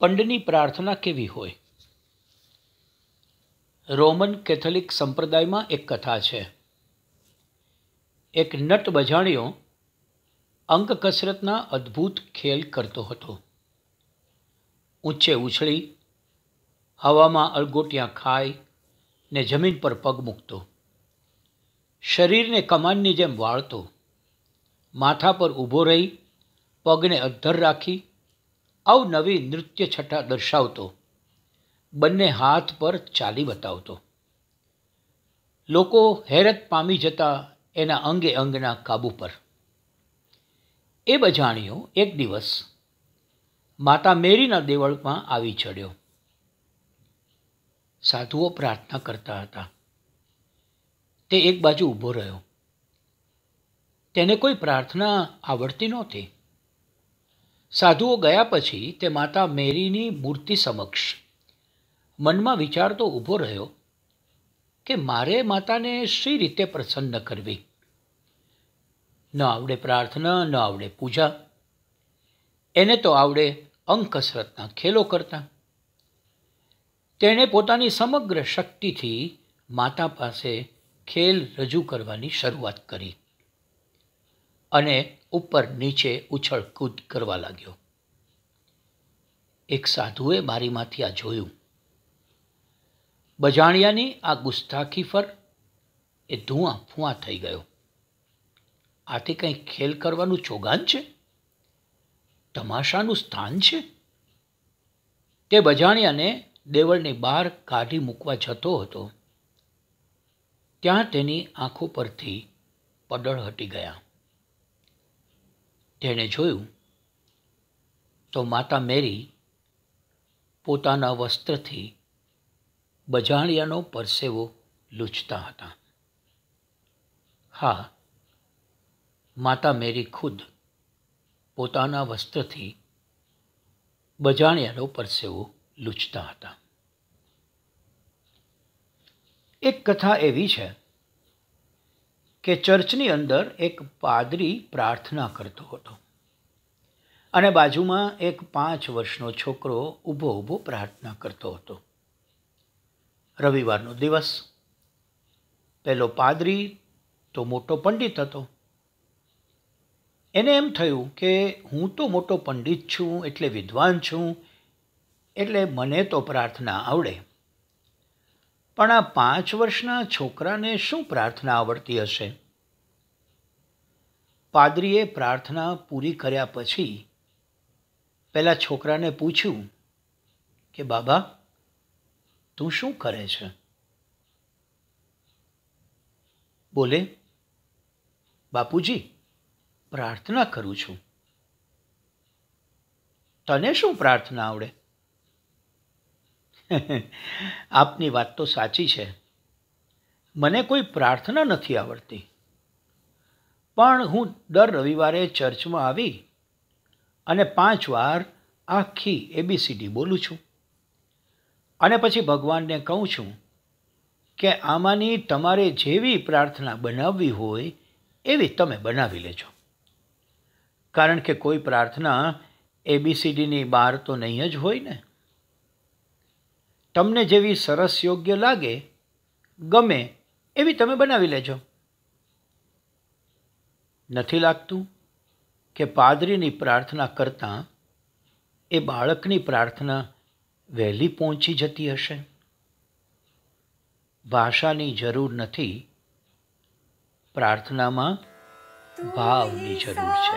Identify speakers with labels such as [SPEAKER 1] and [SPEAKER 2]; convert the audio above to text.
[SPEAKER 1] પંડની પ્રાર્થના કેવી હોય રોમન કેથોલિક સંપ્રદાયમાં એક કથા છે એક નટ બજાણ્યો અંક કસરતના અદ્ભુત ખેલ કરતો હતો ઊંચે ઉછળી હવામાં અળગોટિયા ખાય ને જમીન પર પગ મૂકતો શરીરને કમાનની જેમ વાળતો માથા પર ઊભો રહી પગને અધ્ધર રાખી અવનવી નૃત્ય છટા દર્શાવતો બંને હાથ પર ચાલી બતાવતો લોકો હેરત પામી જતા એના અંગે અંગના કાબુ પર એ બજાણીઓ એક દિવસ માતા મેરીના દેવળમાં આવી ચડ્યો સાધુઓ પ્રાર્થના કરતા હતા તે એક બાજુ ઊભો રહ્યો તેને કોઈ પ્રાર્થના આવડતી નહોતી સાધુઓ ગયા પછી તે માતા મેરીની મૂર્તિ સમક્ષ મનમાં વિચારતો ઊભો રહ્યો કે મારે માતાને શી રીતે પ્રસન્ન કરવી ન આવડે પ્રાર્થના ન આવડે પૂજા એને તો આવડે અંક કસરતના ખેલો કરતા તેણે પોતાની સમગ્ર શક્તિથી માતા પાસે ખેલ રજૂ કરવાની શરૂઆત કરી અને ઉપર નીચે ઉછળ કૂદ કરવા લાગ્યો એક સાધુએ બારીમાંથી આ જોયું બજાણિયાની આ ગુસ્તાખી પર એ ધુઆ ફૂંઆ થઈ ગયો આથી કંઈ ખેલ કરવાનું ચોગાન છે તમાશાનું સ્થાન છે તે બજાણિયાને દેવળની બહાર કાઢી મૂકવા જતો હતો ત્યાં તેની આંખો પરથી પડળ હટી ગયા તેણે જોયું તો માતા મેરી પોતાના વસ્ત્રથી બજાણિયાનો પરસેવો લૂછતા હતા હા માતા મેરી ખુદ પોતાના વસ્ત્રથી બજાણિયાનો પરસેવો લૂછતા હતા એક કથા એવી છે કે ચર્ચની અંદર એક પાદરી પ્રાર્થના કરતો હતો અને બાજુમાં એક પાંચ વર્ષનો છોકરો ઊભો ઊભો પ્રાર્થના કરતો હતો રવિવારનો દિવસ પહેલો પાદરી તો મોટો પંડિત હતો એને એમ થયું કે હું તો મોટો પંડિત છું એટલે વિદ્વાન છું એટલે મને તો પ્રાર્થના આવડે પણ આ પાંચ વર્ષના છોકરાને શું પ્રાર્થના આવડતી હશે પાદરીએ પ્રાર્થના પૂરી કર્યા પછી પહેલાં છોકરાને પૂછ્યું કે બાબા તું શું કરે છે બોલે બાપુજી પ્રાર્થના કરું છું તને શું પ્રાર્થના આવડે આપની વાત તો સાચી છે મને કોઈ પ્રાર્થના નથી આવડતી પણ હું દર રવિવારે ચર્ચમાં આવી અને પાંચ વાર આખી એબીસીડી બોલું છું અને પછી ભગવાનને કહું છું કે આમાંની તમારે જેવી પ્રાર્થના બનાવવી હોય એવી તમે બનાવી લેજો કારણ કે કોઈ પ્રાર્થના એબીસીડીની બહાર તો નહીં જ હોય ને તમને જેવી સરસ યોગ્ય લાગે ગમે એવી તમે બનાવી લેજો નથી લાગતું કે પાદરીની પ્રાર્થના કરતાં એ બાળકની પ્રાર્થના વહેલી પહોંચી જતી હશે ભાષાની જરૂર નથી પ્રાર્થનામાં ભાવની જરૂર છે